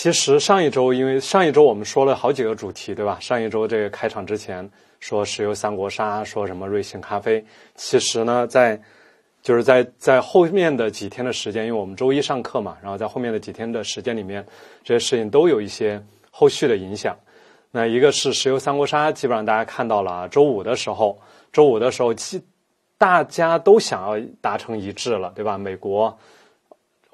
其实上一周，因为上一周我们说了好几个主题，对吧？上一周这个开场之前说石油三国杀，说什么瑞幸咖啡。其实呢，在就是在在后面的几天的时间，因为我们周一上课嘛，然后在后面的几天的时间里面，这些事情都有一些后续的影响。那一个是石油三国杀，基本上大家看到了，周五的时候，周五的时候，大家都想要达成一致了，对吧？美国。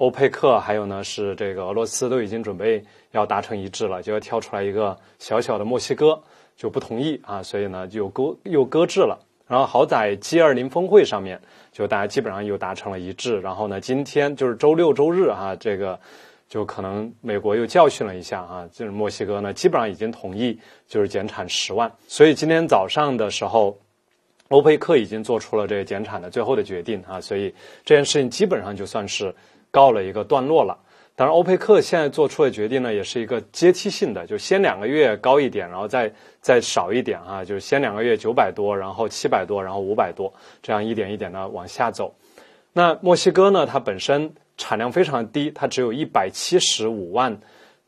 欧佩克还有呢，是这个俄罗斯都已经准备要达成一致了，就要跳出来一个小小的墨西哥就不同意啊，所以呢就搁又搁置了。然后好在 G 二零峰会上面就大家基本上又达成了一致。然后呢，今天就是周六周日啊，这个就可能美国又教训了一下啊，就是墨西哥呢基本上已经同意就是减产十万。所以今天早上的时候，欧佩克已经做出了这个减产的最后的决定啊，所以这件事情基本上就算是。告了一个段落了，当然，欧佩克现在做出的决定呢，也是一个阶梯性的，就先两个月高一点，然后再再少一点啊，就是先两个月九百多，然后七百多，然后五百多，这样一点一点的往下走。那墨西哥呢，它本身产量非常低，它只有一百七十五万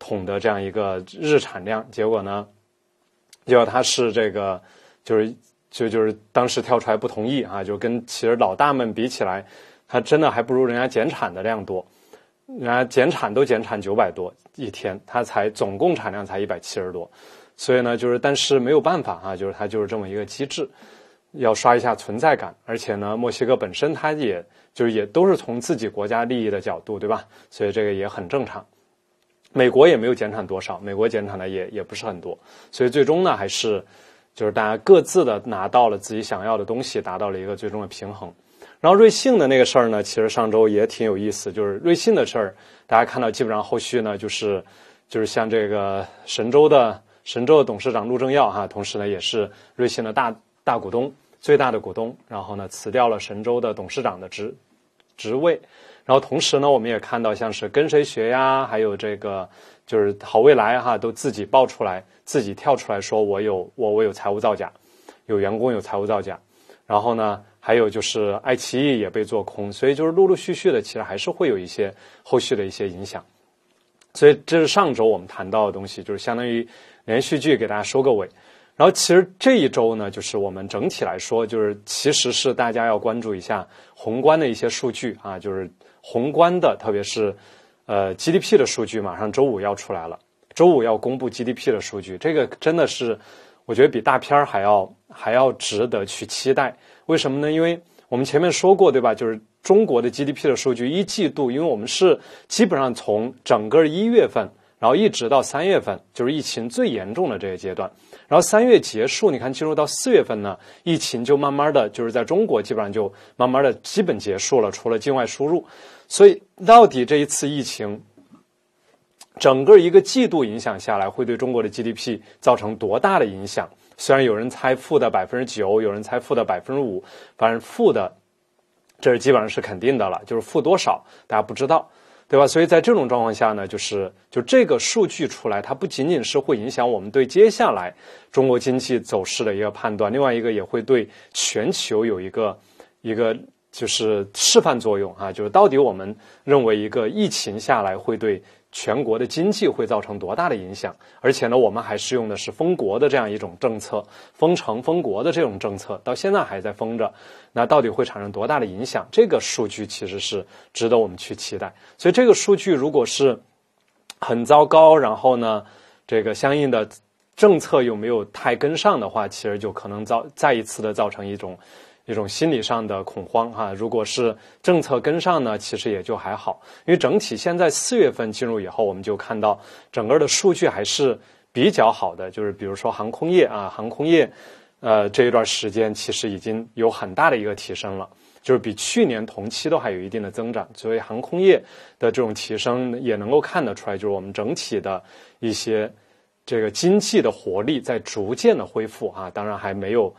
桶的这样一个日产量，结果呢，结果它是这个就是就就是当时跳出来不同意啊，就跟其实老大们比起来。它真的还不如人家减产的量多，人家减产都减产九百多一天，它才总共产量才一百七十多，所以呢，就是但是没有办法啊，就是它就是这么一个机制，要刷一下存在感，而且呢，墨西哥本身它也就是也都是从自己国家利益的角度，对吧？所以这个也很正常。美国也没有减产多少，美国减产的也也不是很多，所以最终呢，还是就是大家各自的拿到了自己想要的东西，达到了一个最终的平衡。然后瑞信的那个事儿呢，其实上周也挺有意思，就是瑞信的事儿，大家看到基本上后续呢，就是就是像这个神州的神州的董事长陆正耀哈，同时呢也是瑞信的大大股东最大的股东，然后呢辞掉了神州的董事长的职职位，然后同时呢我们也看到像是跟谁学呀，还有这个就是好未来哈都自己爆出来自己跳出来说我有我我有财务造假，有员工有财务造假，然后呢。还有就是爱奇艺也被做空，所以就是陆陆续续的，其实还是会有一些后续的一些影响。所以这是上周我们谈到的东西，就是相当于连续剧给大家收个尾。然后其实这一周呢，就是我们整体来说，就是其实是大家要关注一下宏观的一些数据啊，就是宏观的，特别是呃 GDP 的数据，马上周五要出来了，周五要公布 GDP 的数据，这个真的是我觉得比大片儿还要还要值得去期待。为什么呢？因为我们前面说过，对吧？就是中国的 GDP 的数据一季度，因为我们是基本上从整个一月份，然后一直到三月份，就是疫情最严重的这个阶段。然后三月结束，你看进入到四月份呢，疫情就慢慢的就是在中国基本上就慢慢的基本结束了，除了境外输入。所以到底这一次疫情整个一个季度影响下来，会对中国的 GDP 造成多大的影响？虽然有人猜负的百分之九，有人猜负的百分之五，反正负的，这是基本上是肯定的了，就是负多少大家不知道，对吧？所以在这种状况下呢，就是就这个数据出来，它不仅仅是会影响我们对接下来中国经济走势的一个判断，另外一个也会对全球有一个一个就是示范作用啊，就是到底我们认为一个疫情下来会对。全国的经济会造成多大的影响？而且呢，我们还适用的是封国的这样一种政策，封城、封国的这种政策，到现在还在封着。那到底会产生多大的影响？这个数据其实是值得我们去期待。所以，这个数据如果是很糟糕，然后呢，这个相应的政策又没有太跟上的话，其实就可能造再一次的造成一种。一种心理上的恐慌哈，如果是政策跟上呢，其实也就还好。因为整体现在四月份进入以后，我们就看到整个的数据还是比较好的。就是比如说航空业啊，航空业，呃，这一段时间其实已经有很大的一个提升了，就是比去年同期都还有一定的增长。所以航空业的这种提升也能够看得出来，就是我们整体的一些这个经济的活力在逐渐的恢复啊，当然还没有。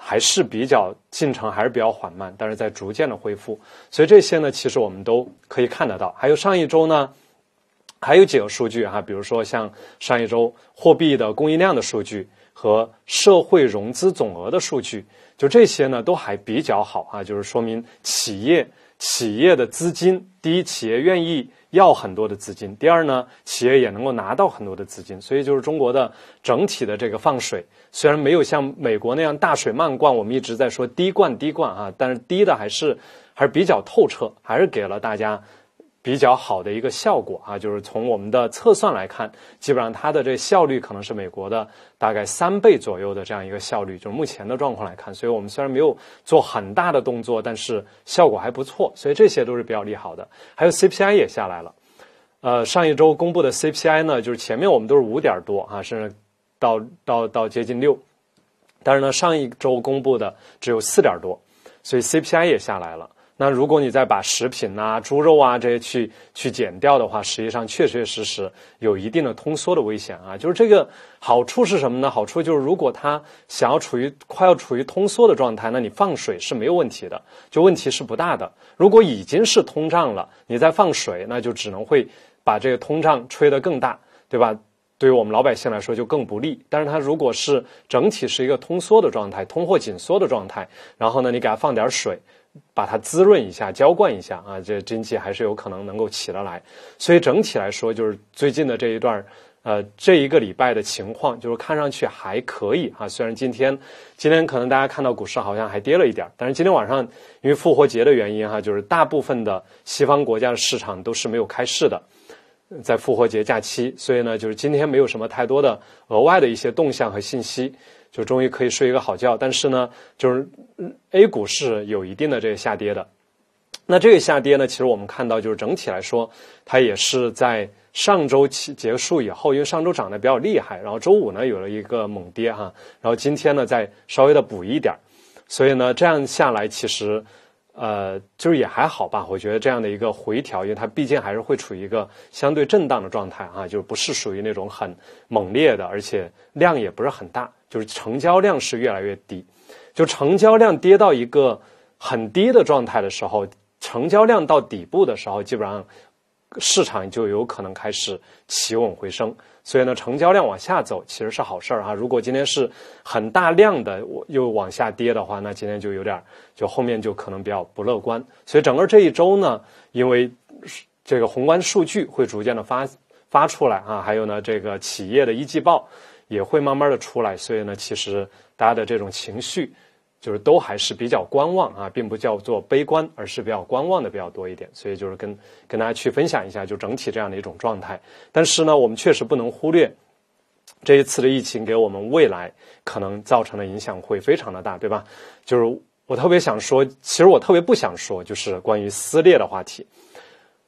还是比较进程还是比较缓慢，但是在逐渐的恢复，所以这些呢，其实我们都可以看得到。还有上一周呢，还有几个数据啊，比如说像上一周货币的供应量的数据和社会融资总额的数据，就这些呢，都还比较好啊，就是说明企业企业的资金，第一，企业愿意。要很多的资金，第二呢，企业也能够拿到很多的资金，所以就是中国的整体的这个放水，虽然没有像美国那样大水漫灌，我们一直在说滴灌滴灌啊，但是滴的还是还是比较透彻，还是给了大家。比较好的一个效果啊，就是从我们的测算来看，基本上它的这效率可能是美国的大概三倍左右的这样一个效率，就是目前的状况来看。所以，我们虽然没有做很大的动作，但是效果还不错。所以这些都是比较利好的。还有 CPI 也下来了。呃，上一周公布的 CPI 呢，就是前面我们都是五点多啊，甚至到到到接近六，但是呢，上一周公布的只有四点多，所以 CPI 也下来了。那如果你再把食品呐、猪肉啊这些去去减掉的话，实际上确确实实有一定的通缩的危险啊。就是这个好处是什么呢？好处就是，如果它想要处于快要处于通缩的状态，那你放水是没有问题的，就问题是不大的。如果已经是通胀了，你再放水，那就只能会把这个通胀吹得更大，对吧？对于我们老百姓来说就更不利。但是它如果是整体是一个通缩的状态、通货紧缩的状态，然后呢，你给它放点水。把它滋润一下，浇灌一下啊，这经济还是有可能能够起得来。所以整体来说，就是最近的这一段，呃，这一个礼拜的情况，就是看上去还可以啊。虽然今天，今天可能大家看到股市好像还跌了一点，但是今天晚上因为复活节的原因哈，就是大部分的西方国家的市场都是没有开市的，在复活节假期，所以呢，就是今天没有什么太多的额外的一些动向和信息。就终于可以睡一个好觉，但是呢，就是 A 股是有一定的这个下跌的。那这个下跌呢，其实我们看到就是整体来说，它也是在上周期结束以后，因为上周涨得比较厉害，然后周五呢有了一个猛跌哈，然后今天呢再稍微的补一点，所以呢这样下来其实。呃，就是也还好吧，我觉得这样的一个回调，因为它毕竟还是会处于一个相对震荡的状态啊，就是不是属于那种很猛烈的，而且量也不是很大，就是成交量是越来越低，就成交量跌到一个很低的状态的时候，成交量到底部的时候，基本上市场就有可能开始企稳回升。所以呢，成交量往下走其实是好事儿哈。如果今天是很大量的又往下跌的话，那今天就有点，就后面就可能比较不乐观。所以整个这一周呢，因为这个宏观数据会逐渐的发发出来啊，还有呢，这个企业的一季报也会慢慢的出来，所以呢，其实大家的这种情绪。就是都还是比较观望啊，并不叫做悲观，而是比较观望的比较多一点。所以就是跟跟大家去分享一下，就整体这样的一种状态。但是呢，我们确实不能忽略这一次的疫情给我们未来可能造成的影响会非常的大，对吧？就是我特别想说，其实我特别不想说，就是关于撕裂的话题。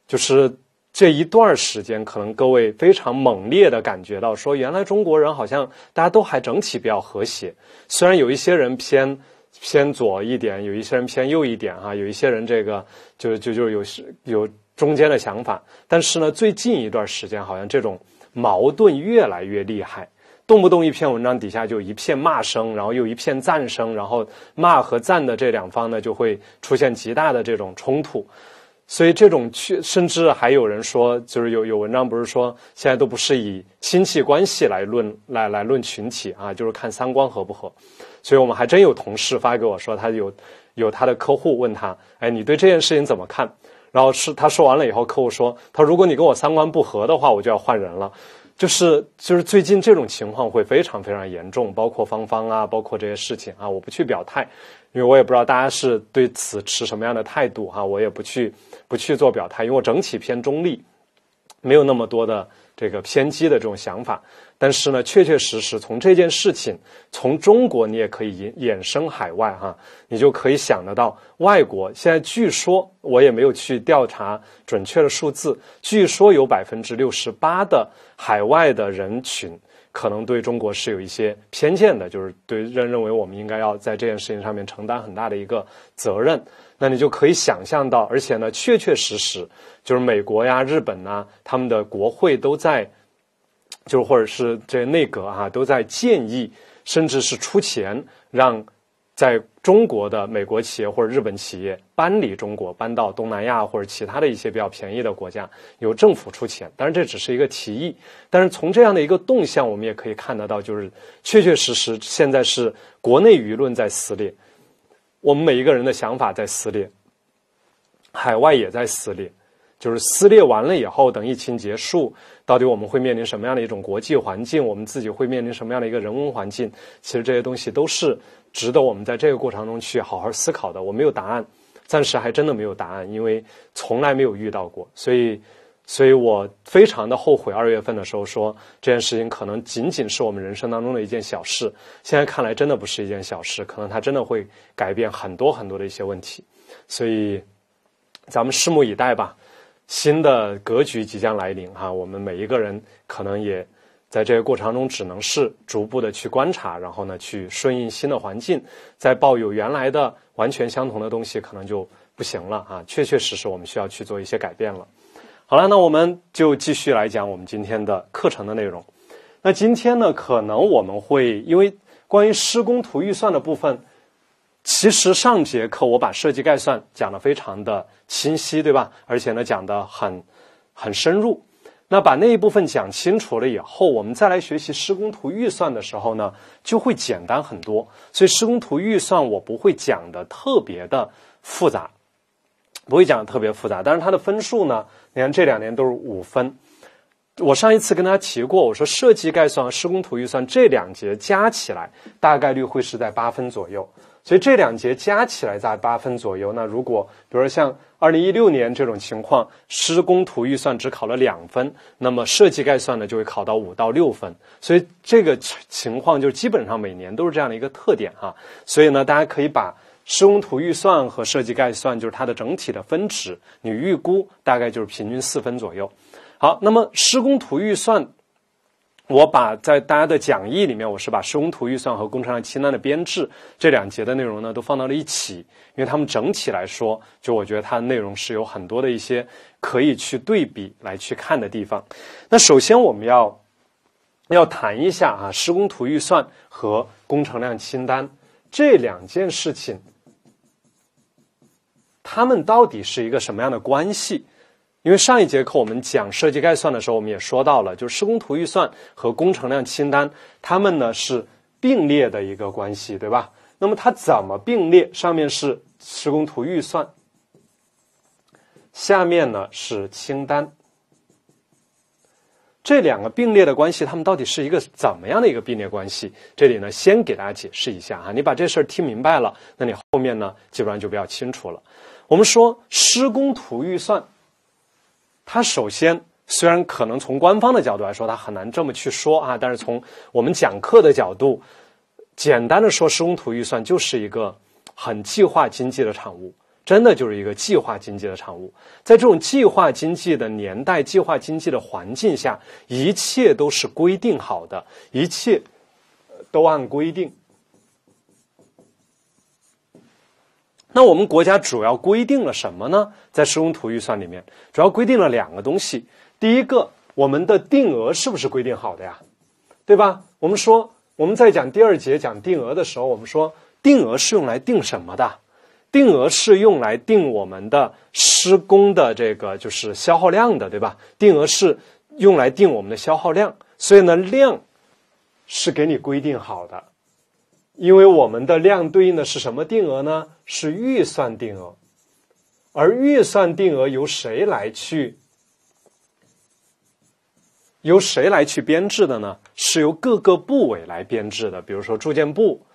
就是这一段时间，可能各位非常猛烈的感觉到，说原来中国人好像大家都还整体比较和谐，虽然有一些人偏。偏左一点，有一些人偏右一点，哈，有一些人这个就就就有有中间的想法。但是呢，最近一段时间，好像这种矛盾越来越厉害，动不动一篇文章底下就一片骂声，然后又一片赞声，然后骂和赞的这两方呢，就会出现极大的这种冲突。所以这种去，甚至还有人说，就是有有文章不是说，现在都不是以亲戚关系来论来来论群体啊，就是看三观合不合。所以我们还真有同事发给我说，他有有他的客户问他，哎，你对这件事情怎么看？然后是他说完了以后，客户说，他如果你跟我三观不合的话，我就要换人了。就是就是最近这种情况会非常非常严重，包括芳芳啊，包括这些事情啊，我不去表态。因为我也不知道大家是对此持什么样的态度哈，我也不去不去做表态，因为我整体偏中立，没有那么多的这个偏激的这种想法。但是呢，确确实实从这件事情，从中国你也可以引衍生海外哈，你就可以想得到，外国现在据说我也没有去调查准确的数字，据说有百分之六十八的海外的人群。可能对中国是有一些偏见的，就是对认认为我们应该要在这件事情上面承担很大的一个责任，那你就可以想象到，而且呢，确确实实就是美国呀、日本呐，他们的国会都在，就是或者是这内阁啊，都在建议，甚至是出钱让。在中国的美国企业或者日本企业搬离中国，搬到东南亚或者其他的一些比较便宜的国家，由政府出钱。当然，这只是一个提议。但是从这样的一个动向，我们也可以看得到，就是确确实实现在是国内舆论在撕裂，我们每一个人的想法在撕裂，海外也在撕裂。就是撕裂完了以后，等疫情结束，到底我们会面临什么样的一种国际环境？我们自己会面临什么样的一个人文环境？其实这些东西都是。值得我们在这个过程中去好好思考的，我没有答案，暂时还真的没有答案，因为从来没有遇到过，所以，所以我非常的后悔二月份的时候说这件事情可能仅仅是我们人生当中的一件小事，现在看来真的不是一件小事，可能它真的会改变很多很多的一些问题，所以，咱们拭目以待吧，新的格局即将来临啊，我们每一个人可能也。在这个过程中，只能是逐步的去观察，然后呢，去顺应新的环境。再抱有原来的完全相同的东西，可能就不行了啊！确确实实，我们需要去做一些改变了。好了，那我们就继续来讲我们今天的课程的内容。那今天呢，可能我们会因为关于施工图预算的部分，其实上节课我把设计概算讲的非常的清晰，对吧？而且呢，讲的很很深入。那把那一部分讲清楚了以后，我们再来学习施工图预算的时候呢，就会简单很多。所以施工图预算我不会讲的特别的复杂，不会讲的特别复杂。但是它的分数呢，你看这两年都是五分。我上一次跟大家提过，我说设计概算、和施工图预算这两节加起来大概率会是在八分左右。所以这两节加起来在八分左右。那如果比如说像。二零一六年这种情况，施工图预算只考了两分，那么设计概算呢就会考到五到六分，所以这个情况就基本上每年都是这样的一个特点啊。所以呢，大家可以把施工图预算和设计概算就是它的整体的分值，你预估大概就是平均四分左右。好，那么施工图预算。我把在大家的讲义里面，我是把施工图预算和工程量清单的编制这两节的内容呢，都放到了一起，因为它们整体来说，就我觉得它内容是有很多的一些可以去对比来去看的地方。那首先我们要要谈一下啊，施工图预算和工程量清单这两件事情，它们到底是一个什么样的关系？因为上一节课我们讲设计概算的时候，我们也说到了，就是施工图预算和工程量清单，它们呢是并列的一个关系，对吧？那么它怎么并列？上面是施工图预算，下面呢是清单。这两个并列的关系，它们到底是一个怎么样的一个并列关系？这里呢，先给大家解释一下啊，你把这事儿听明白了，那你后面呢基本上就比较清楚了。我们说施工图预算。它首先，虽然可能从官方的角度来说，它很难这么去说啊，但是从我们讲课的角度，简单的说，施工图预算就是一个很计划经济的产物，真的就是一个计划经济的产物。在这种计划经济的年代，计划经济的环境下，一切都是规定好的，一切都按规定。那我们国家主要规定了什么呢？在施工图预算里面，主要规定了两个东西。第一个，我们的定额是不是规定好的呀？对吧？我们说我们在讲第二节讲定额的时候，我们说定额是用来定什么的？定额是用来定我们的施工的这个就是消耗量的，对吧？定额是用来定我们的消耗量，所以呢，量是给你规定好的。因为我们的量对应的是什么定额呢？是预算定额，而预算定额由谁来去，由谁来去编制的呢？是由各个部委来编制的，比如说住建部，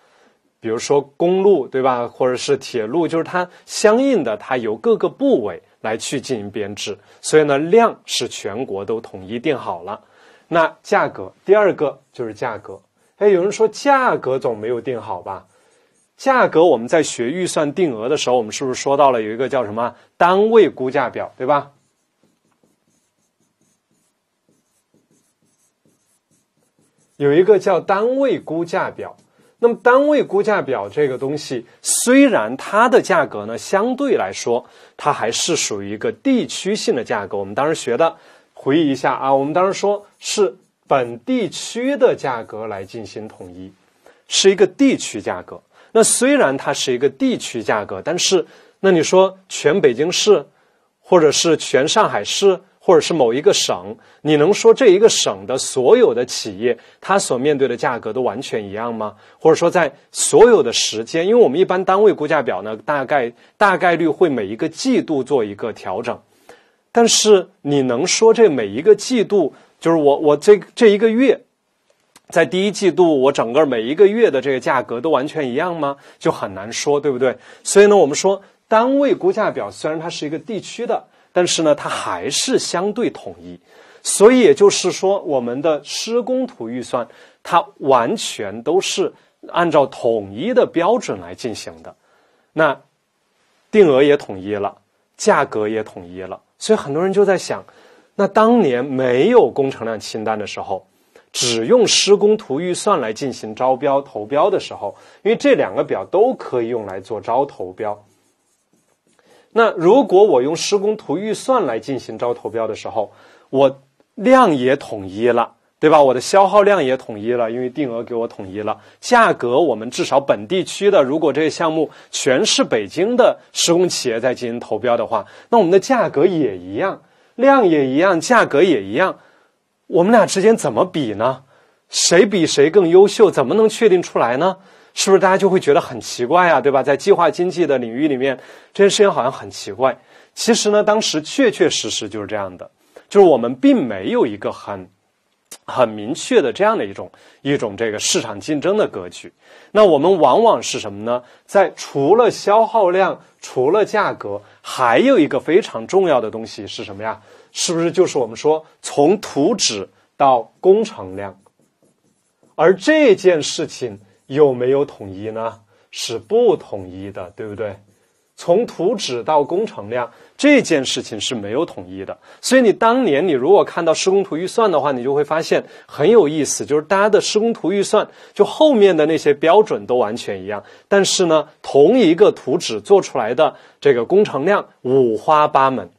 比如说公路，对吧？或者是铁路，就是它相应的，它由各个部委来去进行编制。所以呢，量是全国都统一定好了。那价格，第二个就是价格。哎，有人说价格总没有定好吧？价格我们在学预算定额的时候，我们是不是说到了有一个叫什么单位估价表，对吧？有一个叫单位估价表。那么单位估价表这个东西，虽然它的价格呢相对来说，它还是属于一个地区性的价格。我们当时学的，回忆一下啊，我们当时说是。本地区的价格来进行统一，是一个地区价格。那虽然它是一个地区价格，但是那你说全北京市，或者是全上海市，或者是某一个省，你能说这一个省的所有的企业它所面对的价格都完全一样吗？或者说在所有的时间，因为我们一般单位估价表呢，大概大概率会每一个季度做一个调整，但是你能说这每一个季度？就是我，我这这一个月，在第一季度，我整个每一个月的这个价格都完全一样吗？就很难说，对不对？所以呢，我们说单位估价表虽然它是一个地区的，但是呢，它还是相对统一。所以也就是说，我们的施工图预算它完全都是按照统一的标准来进行的。那定额也统一了，价格也统一了，所以很多人就在想。那当年没有工程量清单的时候，只用施工图预算来进行招标投标的时候，因为这两个表都可以用来做招投标。那如果我用施工图预算来进行招投标的时候，我量也统一了，对吧？我的消耗量也统一了，因为定额给我统一了。价格我们至少本地区的，如果这个项目全是北京的施工企业在进行投标的话，那我们的价格也一样。量也一样，价格也一样，我们俩之间怎么比呢？谁比谁更优秀？怎么能确定出来呢？是不是大家就会觉得很奇怪啊？对吧？在计划经济的领域里面，这件事情好像很奇怪。其实呢，当时确确实实就是这样的，就是我们并没有一个很。很明确的，这样的一种一种这个市场竞争的格局。那我们往往是什么呢？在除了消耗量，除了价格，还有一个非常重要的东西是什么呀？是不是就是我们说从图纸到工程量？而这件事情有没有统一呢？是不统一的，对不对？从图纸到工程量，这件事情是没有统一的。所以你当年你如果看到施工图预算的话，你就会发现很有意思，就是大家的施工图预算就后面的那些标准都完全一样，但是呢，同一个图纸做出来的这个工程量五花八门，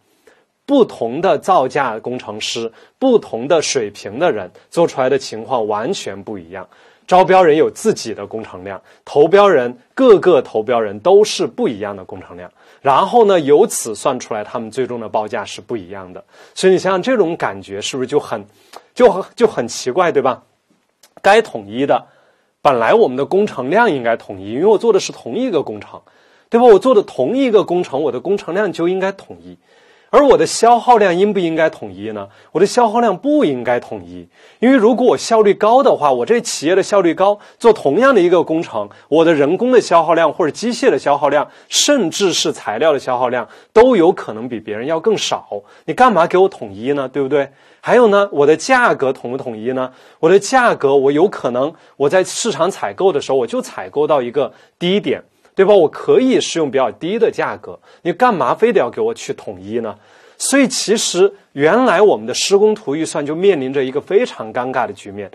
不同的造价工程师、不同的水平的人做出来的情况完全不一样。招标人有自己的工程量，投标人各个投标人都是不一样的工程量，然后呢，由此算出来他们最终的报价是不一样的。所以你想想，这种感觉是不是就很、就、就很奇怪，对吧？该统一的，本来我们的工程量应该统一，因为我做的是同一个工程，对吧？我做的同一个工程，我的工程量就应该统一。而我的消耗量应不应该统一呢？我的消耗量不应该统一，因为如果我效率高的话，我这企业的效率高，做同样的一个工程，我的人工的消耗量或者机械的消耗量，甚至是材料的消耗量，都有可能比别人要更少。你干嘛给我统一呢？对不对？还有呢，我的价格统不统一呢？我的价格，我有可能我在市场采购的时候，我就采购到一个低点。对吧？我可以适用比较低的价格，你干嘛非得要给我去统一呢？所以其实原来我们的施工图预算就面临着一个非常尴尬的局面，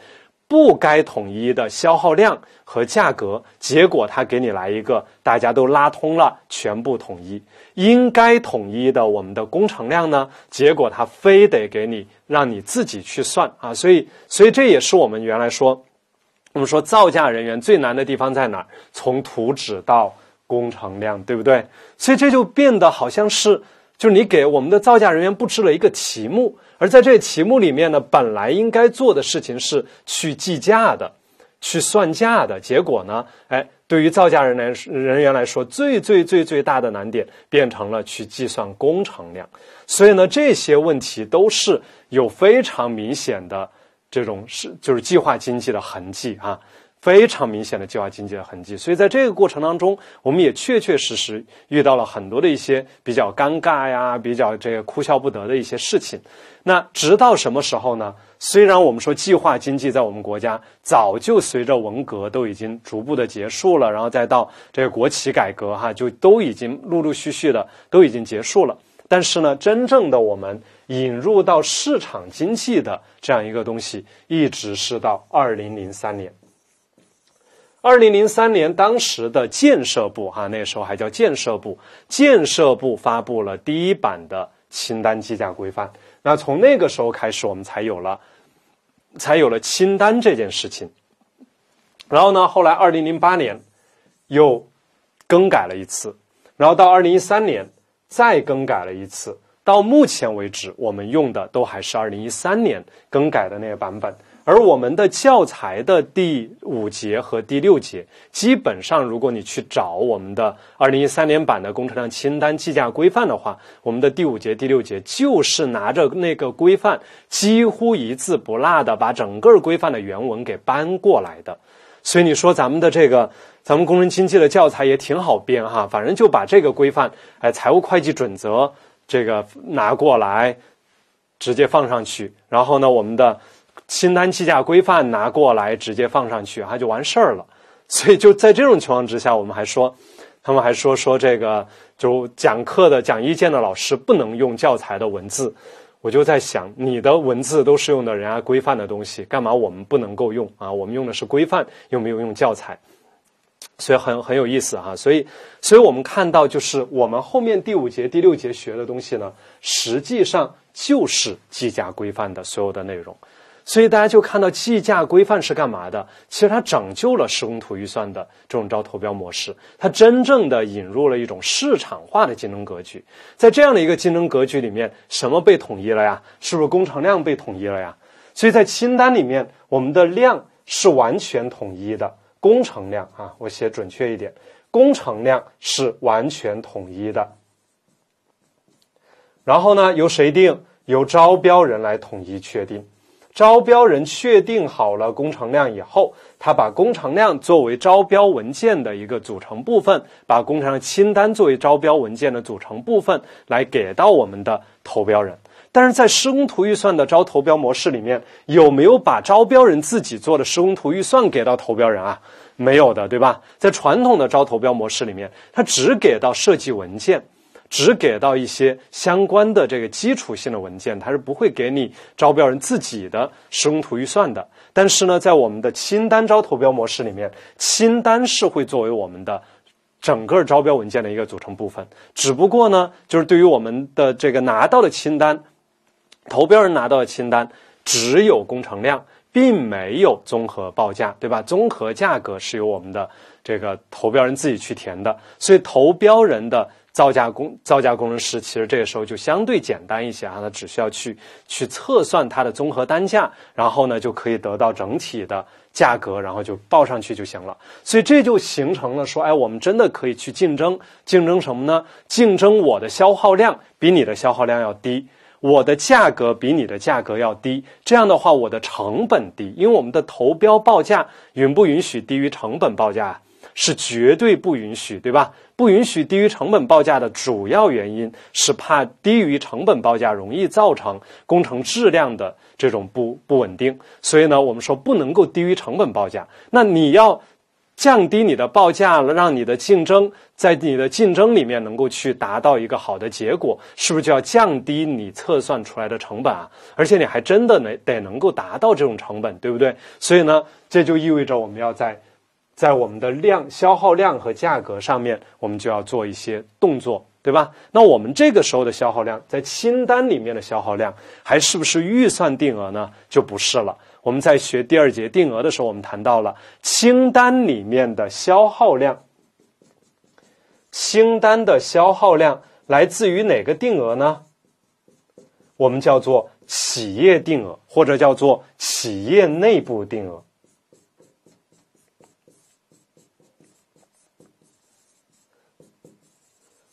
不该统一的消耗量和价格，结果他给你来一个大家都拉通了，全部统一；应该统一的我们的工程量呢，结果他非得给你让你自己去算啊！所以，所以这也是我们原来说。我们说造价人员最难的地方在哪儿？从图纸到工程量，对不对？所以这就变得好像是，就是你给我们的造价人员布置了一个题目，而在这题目里面呢，本来应该做的事情是去计价的、去算价的，结果呢，哎，对于造价人来人员来说，最最最最大的难点变成了去计算工程量。所以呢，这些问题都是有非常明显的。这种是就是计划经济的痕迹啊，非常明显的计划经济的痕迹。所以在这个过程当中，我们也确确实实遇到了很多的一些比较尴尬呀，比较这个哭笑不得的一些事情。那直到什么时候呢？虽然我们说计划经济在我们国家早就随着文革都已经逐步的结束了，然后再到这个国企改革，哈，就都已经陆陆续续的都已经结束了。但是呢，真正的我们引入到市场经济的这样一个东西，一直是到二零零三年。二零零三年，当时的建设部啊，那时候还叫建设部，建设部发布了第一版的清单计价规范。那从那个时候开始，我们才有了，才有了清单这件事情。然后呢，后来二零零八年又更改了一次，然后到二零一三年。再更改了一次，到目前为止，我们用的都还是2013年更改的那个版本。而我们的教材的第五节和第六节，基本上如果你去找我们的2013年版的工程量清单计价规范的话，我们的第五节、第六节就是拿着那个规范，几乎一字不落的把整个规范的原文给搬过来的。所以你说咱们的这个。咱们工人经济的教材也挺好编哈，反正就把这个规范，哎，财务会计准则这个拿过来直接放上去，然后呢，我们的清单计价规范拿过来直接放上去，它就完事儿了。所以就在这种情况之下，我们还说，他们还说说这个就讲课的讲意见的老师不能用教材的文字，我就在想，你的文字都是用的人家规范的东西，干嘛我们不能够用啊？我们用的是规范，又没有用教材。所以很很有意思哈，所以，所以我们看到，就是我们后面第五节、第六节学的东西呢，实际上就是计价规范的所有的内容。所以大家就看到，计价规范是干嘛的？其实它拯救了施工图预算的这种招投标模式，它真正的引入了一种市场化的竞争格局。在这样的一个竞争格局里面，什么被统一了呀？是不是工程量被统一了呀？所以在清单里面，我们的量是完全统一的。工程量啊，我写准确一点，工程量是完全统一的。然后呢，由谁定？由招标人来统一确定。招标人确定好了工程量以后，他把工程量作为招标文件的一个组成部分，把工程量清单作为招标文件的组成部分，来给到我们的投标人。但是在施工图预算的招投标模式里面，有没有把招标人自己做的施工图预算给到投标人啊？没有的，对吧？在传统的招投标模式里面，它只给到设计文件，只给到一些相关的这个基础性的文件，它是不会给你招标人自己的施工图预算的。但是呢，在我们的清单招投标模式里面，清单是会作为我们的整个招标文件的一个组成部分。只不过呢，就是对于我们的这个拿到的清单。投标人拿到的清单只有工程量，并没有综合报价，对吧？综合价格是由我们的这个投标人自己去填的，所以投标人的造价工造价工程师其实这个时候就相对简单一些啊，他只需要去去测算它的综合单价，然后呢就可以得到整体的价格，然后就报上去就行了。所以这就形成了说，哎，我们真的可以去竞争，竞争什么呢？竞争我的消耗量比你的消耗量要低。我的价格比你的价格要低，这样的话我的成本低，因为我们的投标报价允不允许低于成本报价啊？是绝对不允许，对吧？不允许低于成本报价的主要原因是怕低于成本报价容易造成工程质量的这种不不稳定，所以呢，我们说不能够低于成本报价。那你要。降低你的报价了，让你的竞争在你的竞争里面能够去达到一个好的结果，是不是就要降低你测算出来的成本啊？而且你还真的能得能够达到这种成本，对不对？所以呢，这就意味着我们要在，在我们的量消耗量和价格上面，我们就要做一些动作，对吧？那我们这个时候的消耗量，在清单里面的消耗量还是不是预算定额呢？就不是了。我们在学第二节定额的时候，我们谈到了清单里面的消耗量。清单的消耗量来自于哪个定额呢？我们叫做企业定额，或者叫做企业内部定额，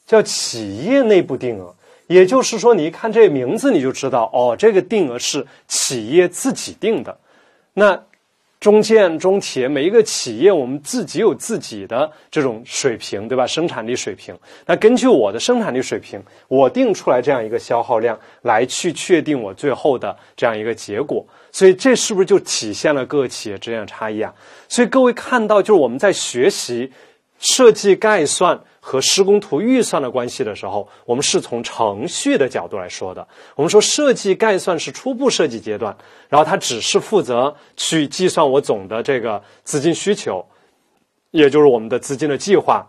叫企业内部定额。也就是说，你一看这名字，你就知道哦，这个定额是企业自己定的。那中建、中铁每一个企业，我们自己有自己的这种水平，对吧？生产力水平。那根据我的生产力水平，我定出来这样一个消耗量，来去确定我最后的这样一个结果。所以这是不是就体现了各个企业之间的差异啊？所以各位看到，就是我们在学习。设计概算和施工图预算的关系的时候，我们是从程序的角度来说的。我们说设计概算是初步设计阶段，然后它只是负责去计算我总的这个资金需求，也就是我们的资金的计划。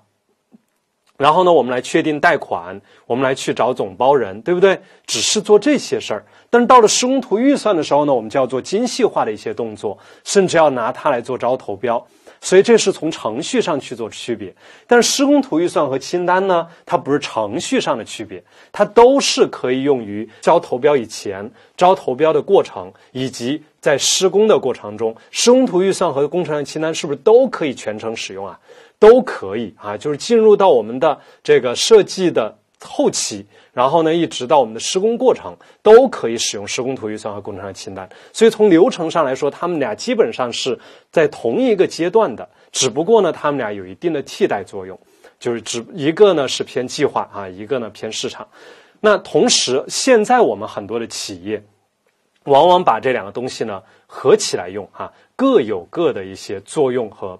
然后呢，我们来确定贷款，我们来去找总包人，对不对？只是做这些事儿。但是到了施工图预算的时候呢，我们就要做精细化的一些动作，甚至要拿它来做招投标。所以这是从程序上去做区别，但施工图预算和清单呢，它不是程序上的区别，它都是可以用于招投标以前、招投标的过程以及在施工的过程中，施工图预算和工程量清单是不是都可以全程使用啊？都可以啊，就是进入到我们的这个设计的后期。然后呢，一直到我们的施工过程，都可以使用施工图预算和工程量清单。所以从流程上来说，他们俩基本上是在同一个阶段的，只不过呢，他们俩有一定的替代作用，就是只一个呢是偏计划啊，一个呢偏市场。那同时，现在我们很多的企业，往往把这两个东西呢合起来用哈，各有各的一些作用和。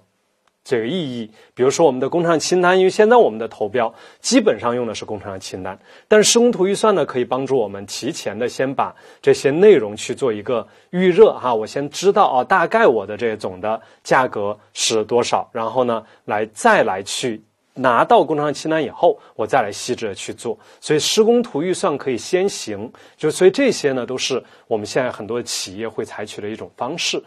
这个意义，比如说我们的工程清单，因为现在我们的投标基本上用的是工程量清单，但是施工图预算呢，可以帮助我们提前的先把这些内容去做一个预热，哈，我先知道啊，大概我的这个总的价格是多少，然后呢，来再来去拿到工程清单以后，我再来细致的去做，所以施工图预算可以先行，就所以这些呢，都是我们现在很多企业会采取的一种方式。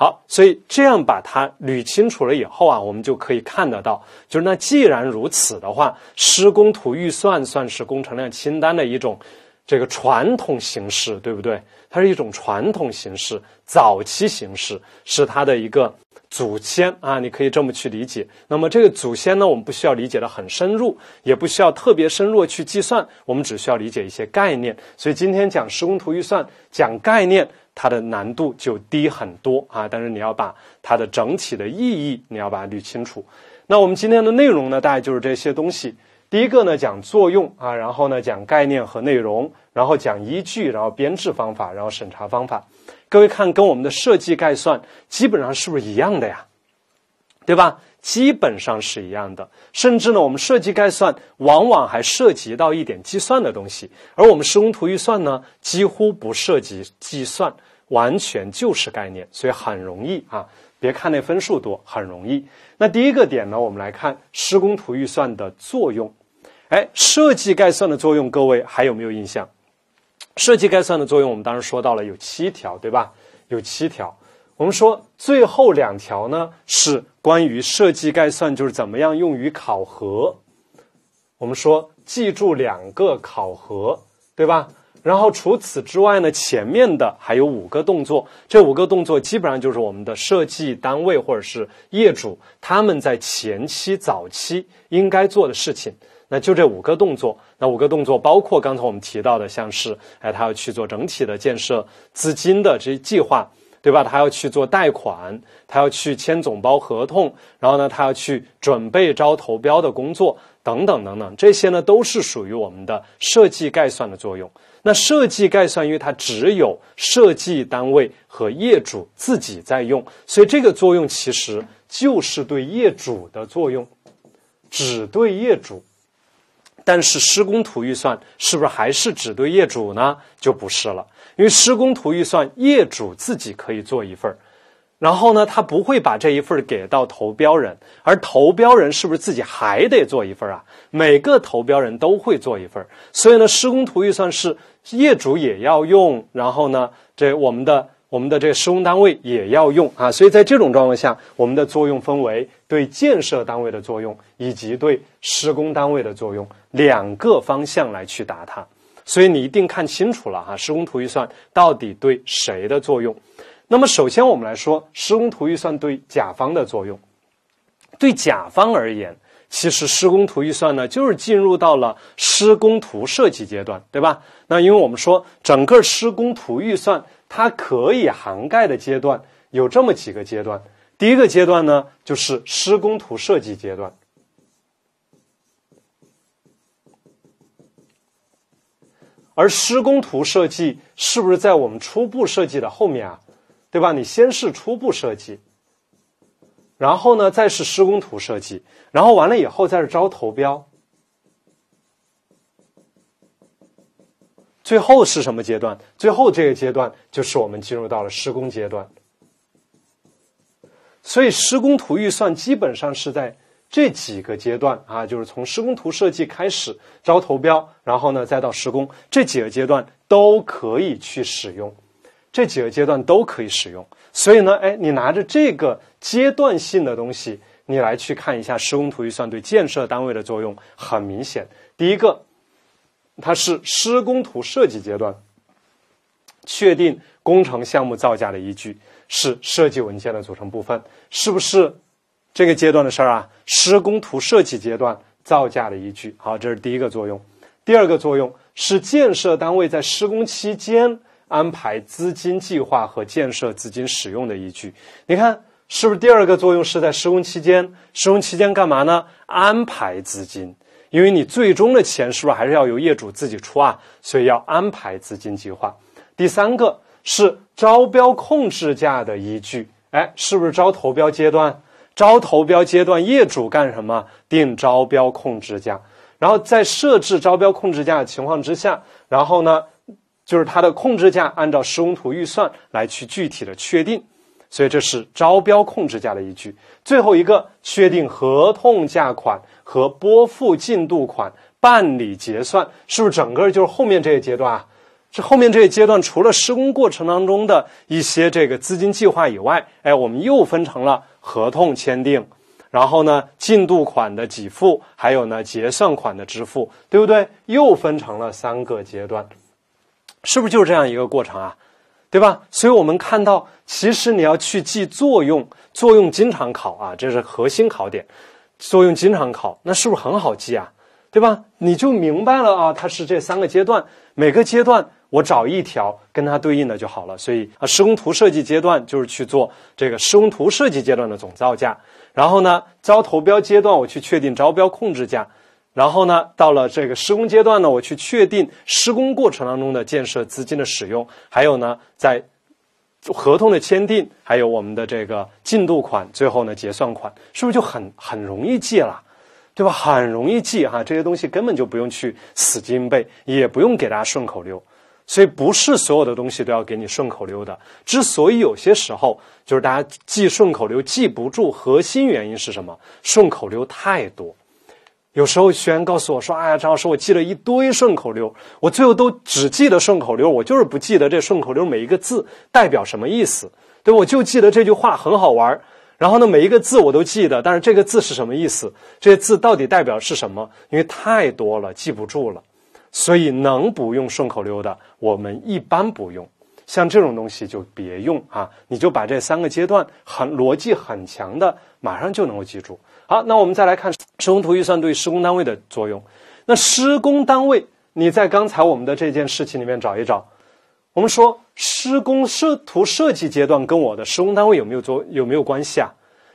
好，所以这样把它捋清楚了以后啊，我们就可以看得到，就是那既然如此的话，施工图预算算是工程量清单的一种这个传统形式，对不对？它是一种传统形式，早期形式是它的一个祖先啊，你可以这么去理解。那么这个祖先呢，我们不需要理解的很深入，也不需要特别深入去计算，我们只需要理解一些概念。所以今天讲施工图预算，讲概念。它的难度就低很多啊，但是你要把它的整体的意义，你要把它捋清楚。那我们今天的内容呢，大概就是这些东西。第一个呢，讲作用啊，然后呢，讲概念和内容，然后讲依据，然后编制方法，然后审查方法。各位看，跟我们的设计概算基本上是不是一样的呀？对吧？基本上是一样的。甚至呢，我们设计概算往往还涉及到一点计算的东西，而我们施工图预算呢，几乎不涉及计算。完全就是概念，所以很容易啊！别看那分数多，很容易。那第一个点呢，我们来看施工图预算的作用。哎，设计概算的作用，各位还有没有印象？设计概算的作用，我们当时说到了有七条，对吧？有七条。我们说最后两条呢，是关于设计概算，就是怎么样用于考核。我们说记住两个考核，对吧？然后除此之外呢，前面的还有五个动作，这五个动作基本上就是我们的设计单位或者是业主他们在前期早期应该做的事情。那就这五个动作，那五个动作包括刚才我们提到的，像是哎他要去做整体的建设资金的这些计划，对吧？他要去做贷款，他要去签总包合同，然后呢他要去准备招投标的工作等等等等，这些呢都是属于我们的设计概算的作用。那设计概算，因为它只有设计单位和业主自己在用，所以这个作用其实就是对业主的作用，只对业主。但是施工图预算是不是还是只对业主呢？就不是了，因为施工图预算业主自己可以做一份儿。然后呢，他不会把这一份给到投标人，而投标人是不是自己还得做一份啊？每个投标人都会做一份，所以呢，施工图预算是业主也要用，然后呢，这我们的我们的这施工单位也要用啊。所以在这种状况下，我们的作用分为对建设单位的作用以及对施工单位的作用两个方向来去答它。所以你一定看清楚了哈，施工图预算到底对谁的作用。那么，首先我们来说施工图预算对甲方的作用。对甲方而言，其实施工图预算呢，就是进入到了施工图设计阶段，对吧？那因为我们说，整个施工图预算它可以涵盖的阶段有这么几个阶段。第一个阶段呢，就是施工图设计阶段。而施工图设计是不是在我们初步设计的后面啊？对吧？你先是初步设计，然后呢，再是施工图设计，然后完了以后，再是招投标，最后是什么阶段？最后这个阶段就是我们进入到了施工阶段。所以，施工图预算基本上是在这几个阶段啊，就是从施工图设计开始，招投标，然后呢，再到施工，这几个阶段都可以去使用。这几个阶段都可以使用，所以呢，哎，你拿着这个阶段性的东西，你来去看一下施工图预算对建设单位的作用很明显。第一个，它是施工图设计阶段确定工程项目造价的依据，是设计文件的组成部分，是不是这个阶段的事儿啊？施工图设计阶段造价的依据，好，这是第一个作用。第二个作用是建设单位在施工期间。安排资金计划和建设资金使用的依据，你看是不是？第二个作用是在施工期间，施工期间干嘛呢？安排资金，因为你最终的钱是不是还是要由业主自己出啊？所以要安排资金计划。第三个是招标控制价的依据，哎，是不是招投标阶段？招投标阶段业主干什么？定招标控制价，然后在设置招标控制价的情况之下，然后呢？就是它的控制价按照施工图预算来去具体的确定，所以这是招标控制价的依据。最后一个确定合同价款和拨付进度款、办理结算是不是整个就是后面这一阶段啊？这后面这一阶段除了施工过程当中的一些这个资金计划以外，哎，我们又分成了合同签订，然后呢进度款的给付，还有呢结算款的支付，对不对？又分成了三个阶段。是不是就是这样一个过程啊，对吧？所以我们看到，其实你要去记作用，作用经常考啊，这是核心考点。作用经常考，那是不是很好记啊，对吧？你就明白了啊，它是这三个阶段，每个阶段我找一条跟它对应的就好了。所以啊，施工图设计阶段就是去做这个施工图设计阶段的总造价，然后呢，招投标阶段我去确定招标控制价。然后呢，到了这个施工阶段呢，我去确定施工过程当中的建设资金的使用，还有呢，在合同的签订，还有我们的这个进度款，最后呢结算款，是不是就很很容易记了，对吧？很容易记哈，这些东西根本就不用去死记硬背，也不用给大家顺口溜，所以不是所有的东西都要给你顺口溜的。之所以有些时候就是大家记顺口溜记不住，核心原因是什么？顺口溜太多。有时候学员告诉我说：“哎呀，张老师，我记了一堆顺口溜，我最后都只记得顺口溜，我就是不记得这顺口溜每一个字代表什么意思。对，我就记得这句话很好玩儿，然后呢，每一个字我都记得，但是这个字是什么意思？这些字到底代表是什么？因为太多了，记不住了。所以能不用顺口溜的，我们一般不用。像这种东西就别用啊，你就把这三个阶段很逻辑很强的，马上就能够记住。”好，那我们再来看施工图预算对施工单位的作用。那施工单位，你在刚才我们的这件事情里面找一找，我们说施工设图设计阶段跟我的施工单位有没有做有没有关系啊？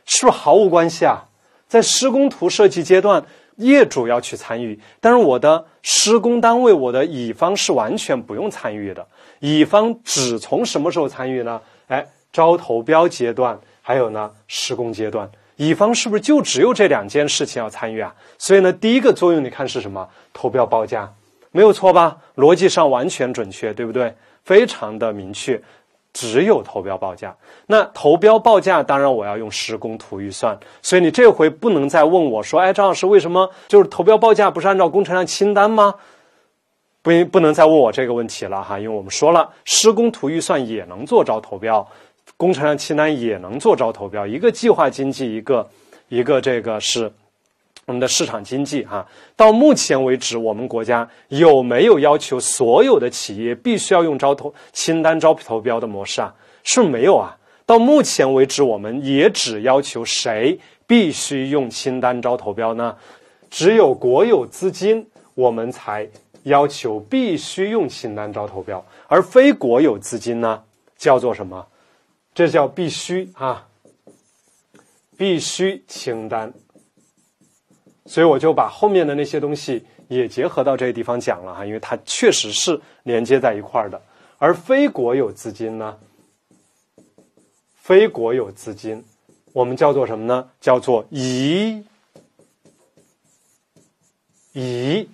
是不是毫无关系啊？在施工图设计阶段，业主要去参与，但是我的施工单位，我的乙方是完全不用参与的。乙方只从什么时候参与呢？哎，招投标阶段，还有呢，施工阶段。乙方是不是就只有这两件事情要参与啊？所以呢，第一个作用你看是什么？投标报价，没有错吧？逻辑上完全准确，对不对？非常的明确，只有投标报价。那投标报价，当然我要用施工图预算。所以你这回不能再问我说，哎，张老师，为什么就是投标报价不是按照工程量清单吗？不，不能再问我这个问题了哈，因为我们说了，施工图预算也能做招投标。工程上清单也能做招投标，一个计划经济，一个一个这个是我们的市场经济啊。到目前为止，我们国家有没有要求所有的企业必须要用招投清单招投标的模式啊？是没有啊。到目前为止，我们也只要求谁必须用清单招投标呢？只有国有资金，我们才要求必须用清单招投标，而非国有资金呢，叫做什么？这叫必须啊，必须清单。所以我就把后面的那些东西也结合到这个地方讲了哈，因为它确实是连接在一块儿的。而非国有资金呢？非国有资金，我们叫做什么呢？叫做移。以。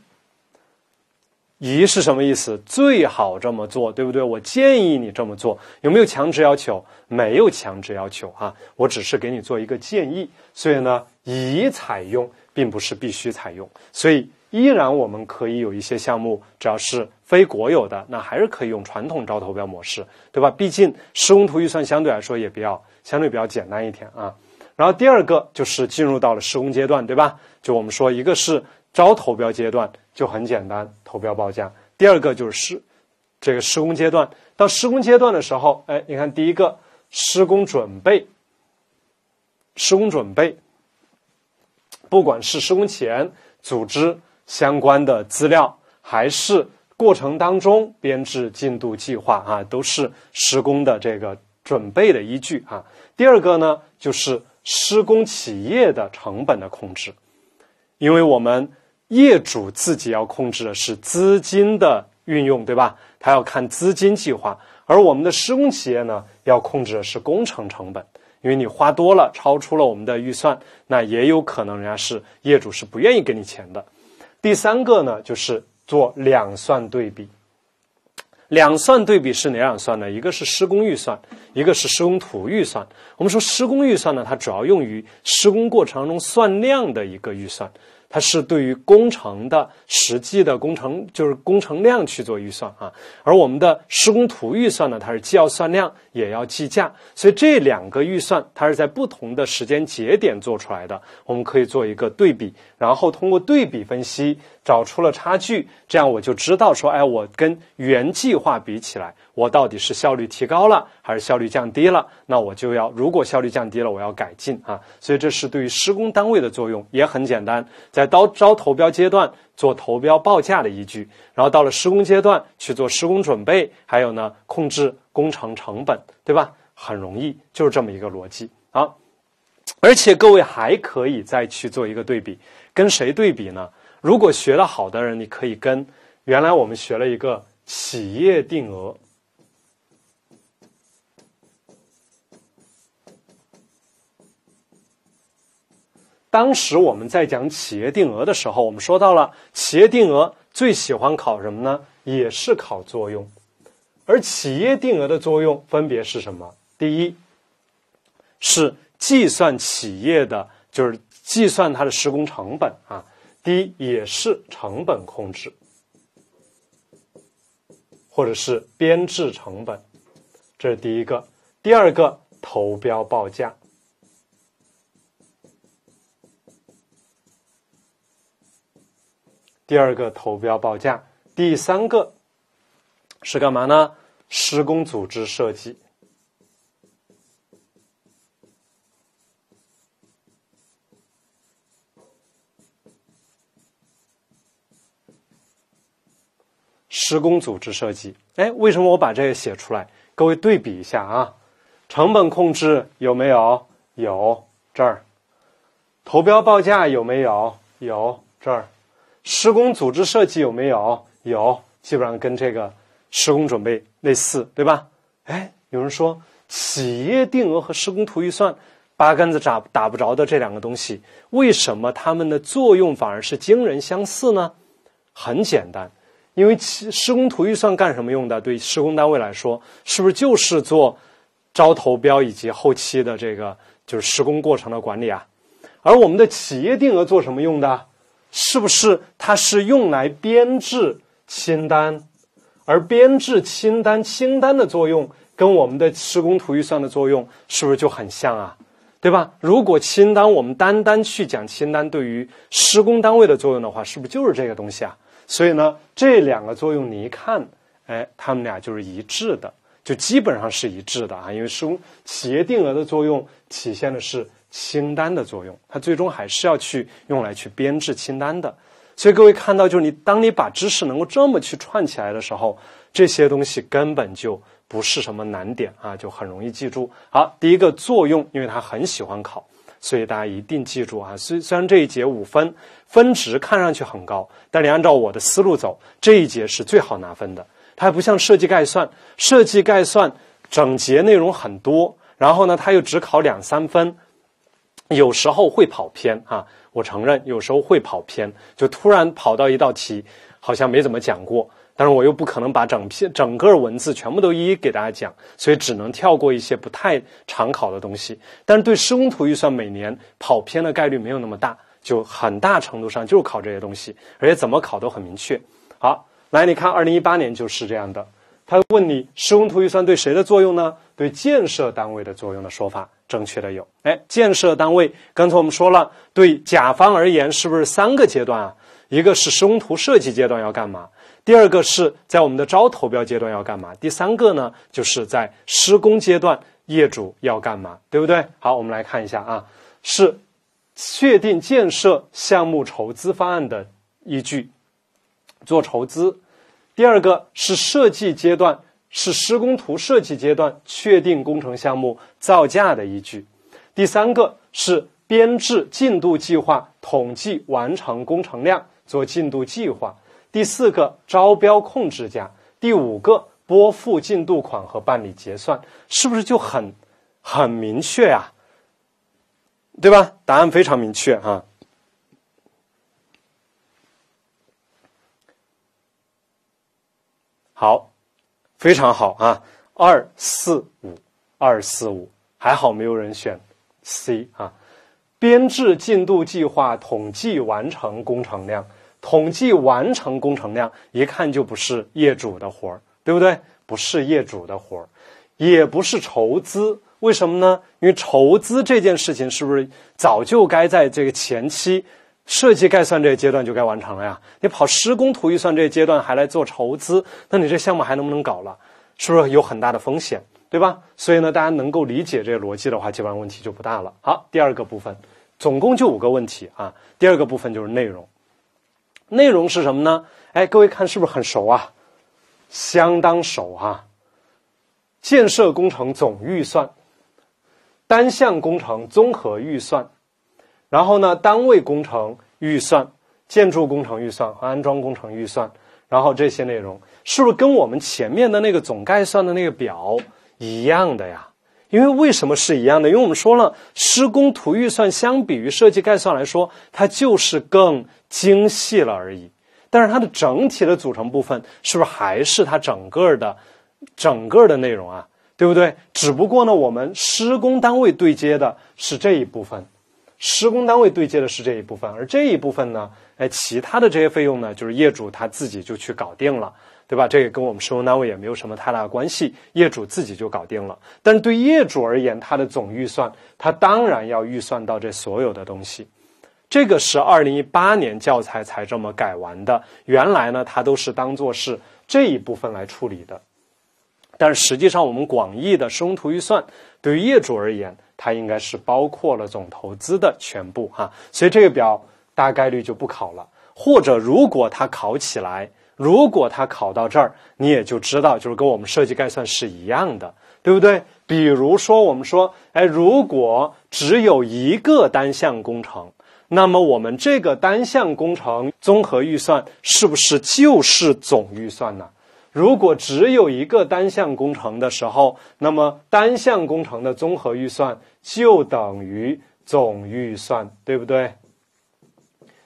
宜是什么意思？最好这么做，对不对？我建议你这么做，有没有强制要求？没有强制要求啊，我只是给你做一个建议。所以呢，宜采用并不是必须采用，所以依然我们可以有一些项目，只要是非国有的，那还是可以用传统招投标模式，对吧？毕竟施工图预算相对来说也比较相对比较简单一点啊。然后第二个就是进入到了施工阶段，对吧？就我们说，一个是。招投标阶段就很简单，投标报价。第二个就是施这个施工阶段，到施工阶段的时候，哎，你看第一个施工准备，施工准备，不管是施工前组织相关的资料，还是过程当中编制进度计划啊，都是施工的这个准备的依据啊。第二个呢，就是施工企业的成本的控制。因为我们业主自己要控制的是资金的运用，对吧？他要看资金计划，而我们的施工企业呢，要控制的是工程成本。因为你花多了，超出了我们的预算，那也有可能人家是业主是不愿意给你钱的。第三个呢，就是做两算对比。两算对比是哪两算呢？一个是施工预算。一个是施工图预算，我们说施工预算呢，它主要用于施工过程当中算量的一个预算，它是对于工程的实际的工程就是工程量去做预算啊。而我们的施工图预算呢，它是既要算量也要计价，所以这两个预算它是在不同的时间节点做出来的，我们可以做一个对比，然后通过对比分析。找出了差距，这样我就知道说，哎，我跟原计划比起来，我到底是效率提高了还是效率降低了？那我就要，如果效率降低了，我要改进啊。所以这是对于施工单位的作用也很简单，在招招投标阶段做投标报价的依据，然后到了施工阶段去做施工准备，还有呢控制工程成本，对吧？很容易，就是这么一个逻辑。好，而且各位还可以再去做一个对比，跟谁对比呢？如果学的好的人，你可以跟原来我们学了一个企业定额。当时我们在讲企业定额的时候，我们说到了企业定额最喜欢考什么呢？也是考作用。而企业定额的作用分别是什么？第一是计算企业的，就是计算它的施工成本啊。第一也是成本控制，或者是编制成本，这是第一个。第二个投标报价，第二个投标报价，第三个是干嘛呢？施工组织设计。施工组织设计，哎，为什么我把这个写出来？各位对比一下啊，成本控制有没有？有这儿。投标报价有没有？有这儿。施工组织设计有没有？有，基本上跟这个施工准备类似，对吧？哎，有人说企业定额和施工图预算八竿子打打不着的这两个东西，为什么它们的作用反而是惊人相似呢？很简单。因为施施工图预算干什么用的？对施工单位来说，是不是就是做招投标以及后期的这个就是施工过程的管理啊？而我们的企业定额做什么用的？是不是它是用来编制清单？而编制清单清单的作用跟我们的施工图预算的作用是不是就很像啊？对吧？如果清单我们单单去讲清单对于施工单位的作用的话，是不是就是这个东西啊？所以呢，这两个作用你一看，哎，他们俩就是一致的，就基本上是一致的啊。因为收企业定额的作用体现的是清单的作用，它最终还是要去用来去编制清单的。所以各位看到，就是你当你把知识能够这么去串起来的时候，这些东西根本就不是什么难点啊，就很容易记住。好，第一个作用，因为他很喜欢考。所以大家一定记住啊！虽虽然这一节五分分值看上去很高，但你按照我的思路走，这一节是最好拿分的。它不像设计概算，设计概算整节内容很多，然后呢，它又只考两三分，有时候会跑偏啊！我承认，有时候会跑偏，就突然跑到一道题，好像没怎么讲过。但是我又不可能把整篇整个文字全部都一一给大家讲，所以只能跳过一些不太常考的东西。但是对施工图预算每年跑偏的概率没有那么大，就很大程度上就是考这些东西，而且怎么考都很明确。好，来，你看二零一八年就是这样的，他问你施工图预算对谁的作用呢？对建设单位的作用的说法正确的有，哎，建设单位，刚才我们说了，对甲方而言是不是三个阶段啊？一个是施工图设计阶段要干嘛？第二个是在我们的招投标阶段要干嘛？第三个呢，就是在施工阶段，业主要干嘛，对不对？好，我们来看一下啊，是确定建设项目筹资方案的依据，做筹资；第二个是设计阶段，是施工图设计阶段确定工程项目造价的依据；第三个是编制进度计划，统计完成工程量，做进度计划。第四个招标控制价，第五个拨付进度款和办理结算，是不是就很很明确呀？对吧？答案非常明确哈。好，非常好啊！二四五二四五，还好没有人选 C 啊。编制进度计划，统计完成工程量。统计完成工程量，一看就不是业主的活儿，对不对？不是业主的活儿，也不是筹资，为什么呢？因为筹资这件事情是不是早就该在这个前期设计概算这个阶段就该完成了呀？你跑施工图预算这个阶段还来做筹资，那你这项目还能不能搞了？是不是有很大的风险，对吧？所以呢，大家能够理解这个逻辑的话，基本上问题就不大了。好，第二个部分，总共就五个问题啊。第二个部分就是内容。内容是什么呢？哎，各位看是不是很熟啊？相当熟啊！建设工程总预算、单项工程综合预算，然后呢单位工程预算、建筑工程预算和安装工程预算，然后这些内容是不是跟我们前面的那个总概算的那个表一样的呀？因为为什么是一样的？因为我们说了，施工图预算相比于设计概算来说，它就是更。精细了而已，但是它的整体的组成部分是不是还是它整个的、整个的内容啊？对不对？只不过呢，我们施工单位对接的是这一部分，施工单位对接的是这一部分，而这一部分呢，哎，其他的这些费用呢，就是业主他自己就去搞定了，对吧？这个跟我们施工单位也没有什么太大的关系，业主自己就搞定了。但是对业主而言，他的总预算，他当然要预算到这所有的东西。这个是二零一八年教材才这么改完的。原来呢，它都是当做是这一部分来处理的。但实际上，我们广义的施工图预算对于业主而言，它应该是包括了总投资的全部哈。所以这个表大概率就不考了。或者，如果它考起来，如果它考到这儿，你也就知道，就是跟我们设计概算是一样的，对不对？比如说，我们说，哎，如果只有一个单项工程。那么我们这个单项工程综合预算是不是就是总预算呢？如果只有一个单项工程的时候，那么单项工程的综合预算就等于总预算，对不对？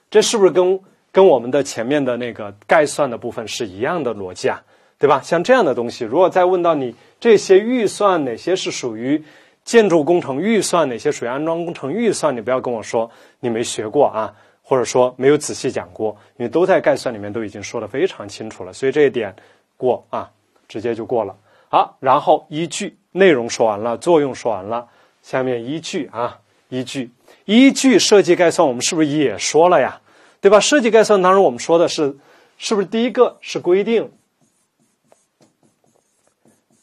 这是不是跟跟我们的前面的那个概算的部分是一样的逻辑啊？对吧？像这样的东西，如果再问到你这些预算哪些是属于？建筑工程预算哪些水安装工程预算？你不要跟我说你没学过啊，或者说没有仔细讲过，因为都在概算里面都已经说的非常清楚了，所以这一点过啊，直接就过了。好，然后依据内容说完了，作用说完了，下面依据啊，依据依据设计概算，我们是不是也说了呀？对吧？设计概算当中我们说的是，是不是第一个是规定？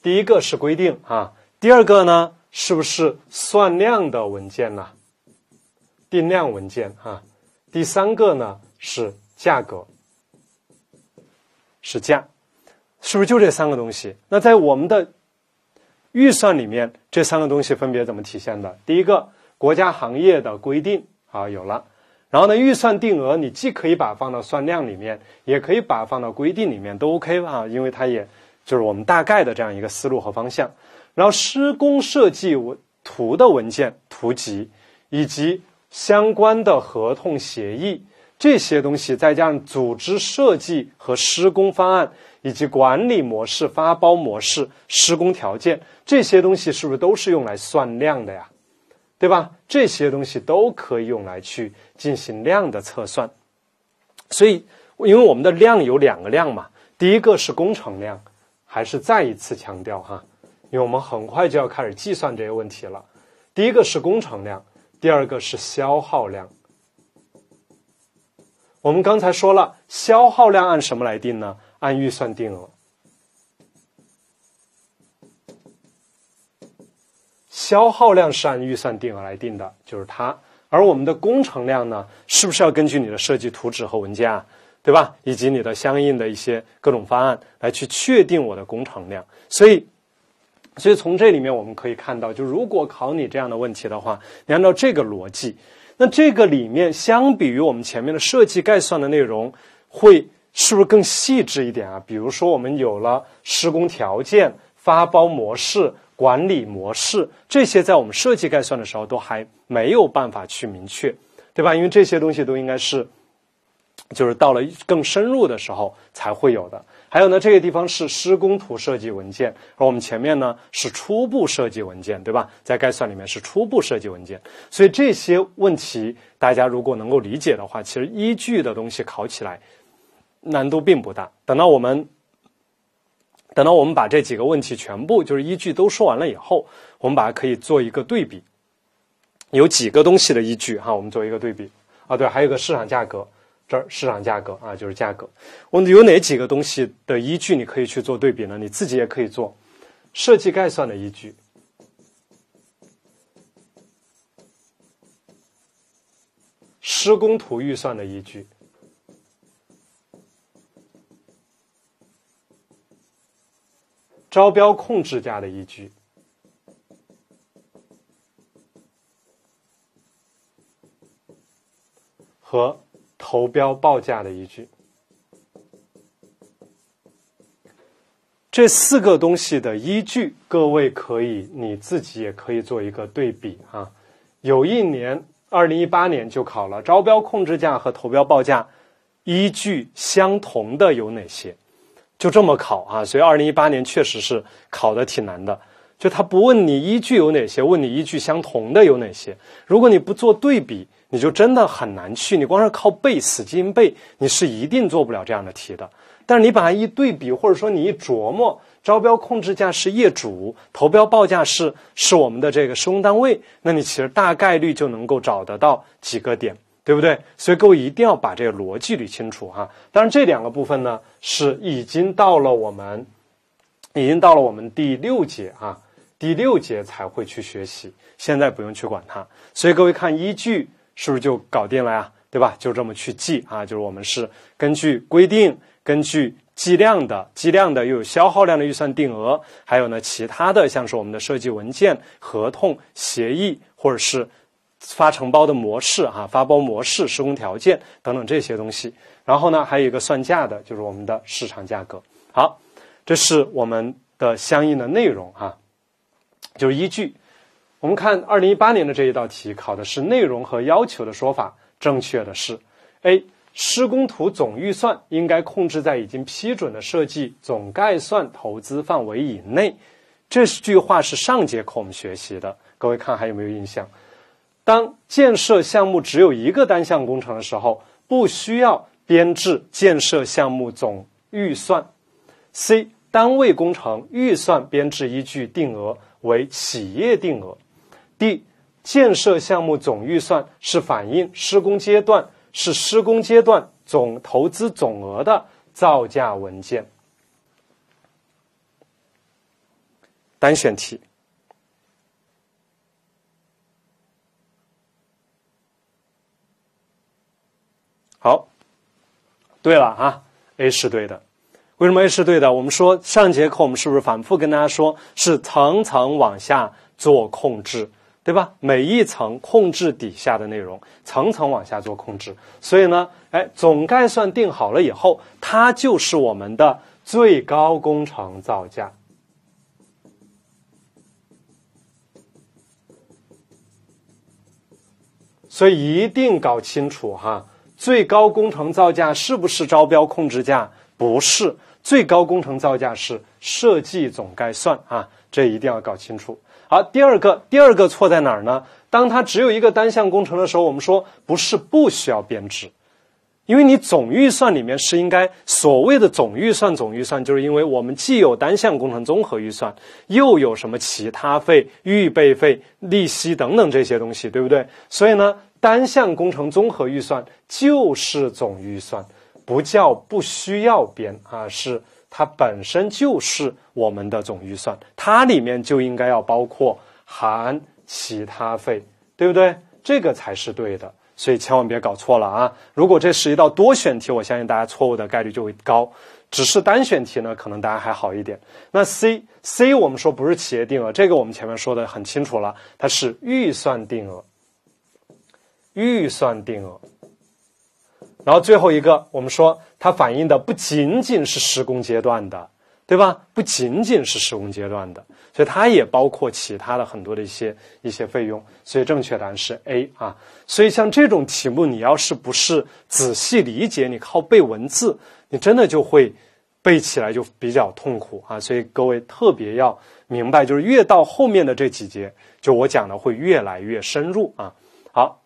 第一个是规定啊，第二个呢？是不是算量的文件呢？定量文件哈。第三个呢是价格，是价，是不是就这三个东西？那在我们的预算里面，这三个东西分别怎么体现的？第一个，国家行业的规定啊有了。然后呢，预算定额你既可以把放到算量里面，也可以把放到规定里面，都 OK 啊，因为它也就是我们大概的这样一个思路和方向。然后施工设计文图的文件图集，以及相关的合同协议这些东西，再加上组织设计和施工方案，以及管理模式、发包模式、施工条件这些东西，是不是都是用来算量的呀？对吧？这些东西都可以用来去进行量的测算。所以，因为我们的量有两个量嘛，第一个是工程量，还是再一次强调哈。因为我们很快就要开始计算这些问题了。第一个是工程量，第二个是消耗量。我们刚才说了，消耗量按什么来定呢？按预算定额。消耗量是按预算定额来定的，就是它。而我们的工程量呢，是不是要根据你的设计图纸和文件啊，对吧？以及你的相应的一些各种方案来去确定我的工程量，所以。所以从这里面我们可以看到，就如果考你这样的问题的话，你按照这个逻辑，那这个里面相比于我们前面的设计概算的内容，会是不是更细致一点啊？比如说我们有了施工条件、发包模式、管理模式这些，在我们设计概算的时候都还没有办法去明确，对吧？因为这些东西都应该是，就是到了更深入的时候才会有的。还有呢，这个地方是施工图设计文件，而我们前面呢是初步设计文件，对吧？在概算里面是初步设计文件，所以这些问题大家如果能够理解的话，其实依据的东西考起来难度并不大。等到我们等到我们把这几个问题全部就是依据都说完了以后，我们把它可以做一个对比，有几个东西的依据哈，我们做一个对比啊。对，还有个市场价格。这儿市场价格啊，就是价格。我们有哪几个东西的依据？你可以去做对比呢？你自己也可以做设计概算的依据、施工图预算的依据、招标控制价的依据和。投标报价的依据，这四个东西的依据，各位可以你自己也可以做一个对比啊。有一年，二零一八年就考了招标控制价和投标报价依据相同的有哪些？就这么考啊。所以二零一八年确实是考的挺难的，就他不问你依据有哪些，问你依据相同的有哪些。如果你不做对比。你就真的很难去，你光是靠背死记硬背，你是一定做不了这样的题的。但是你把它一对比，或者说你一琢磨，招标控制价是业主，投标报价是是我们的这个施工单位，那你其实大概率就能够找得到几个点，对不对？所以各位一定要把这个逻辑捋清楚哈。当然这两个部分呢，是已经到了我们已经到了我们第六节啊，第六节才会去学习，现在不用去管它。所以各位看依据。是不是就搞定了呀？对吧？就这么去记啊！就是我们是根据规定、根据计量的、计量的又有消耗量的预算定额，还有呢其他的，像是我们的设计文件、合同协议，或者是发承包的模式啊、发包模式、施工条件等等这些东西。然后呢，还有一个算价的，就是我们的市场价格。好，这是我们的相应的内容啊，就是依据。我们看二零一八年的这一道题，考的是内容和要求的说法，正确的是 A，施工图总预算应该控制在已经批准的设计总概算投资范围以内，这句话是上节课我们学习的，各位看还有没有印象？当建设项目只有一个单项工程的时候，不需要编制建设项目总预算。C，单位工程预算编制依据定额为企业定额。D 建设项目总预算是反映施工阶段是施工阶段总投资总额的造价文件。单选题。好，对了啊，A 是对的。为什么 A 是对的？我们说上节课我们是不是反复跟大家说，是层层往下做控制？对吧？每一层控制底下的内容，层层往下做控制。所以呢，哎，总概算定好了以后，它就是我们的最高工程造价。所以一定搞清楚哈，最高工程造价是不是招标控制价？不是，最高工程造价是设计总概算啊，这一定要搞清楚。好，第二个，第二个错在哪儿呢？当它只有一个单项工程的时候，我们说不是不需要编制，因为你总预算里面是应该所谓的总预算，总预算就是因为我们既有单项工程综合预算，又有什么其他费、预备费、利息等等这些东西，对不对？所以呢单项工程综合预算就是总预算，不叫不需要编啊，是。它本身就是我们的总预算，它里面就应该要包括含其他费，对不对？这个才是对的，所以千万别搞错了啊！如果这是一道多选题，我相信大家错误的概率就会高。只是单选题呢，可能大家还好一点。那 C，C 我们说不是企业定额，这个我们前面说的很清楚了，它是预算定额，预算定额。然后最后一个，我们说。它反映的不仅仅是施工阶段的，对吧？不仅仅是施工阶段的，所以它也包括其他的很多的一些一些费用。所以正确答案是 A 啊。所以像这种题目，你要是不是仔细理解，你靠背文字，你真的就会背起来就比较痛苦啊。所以各位特别要明白，就是越到后面的这几节，就我讲的会越来越深入啊。好。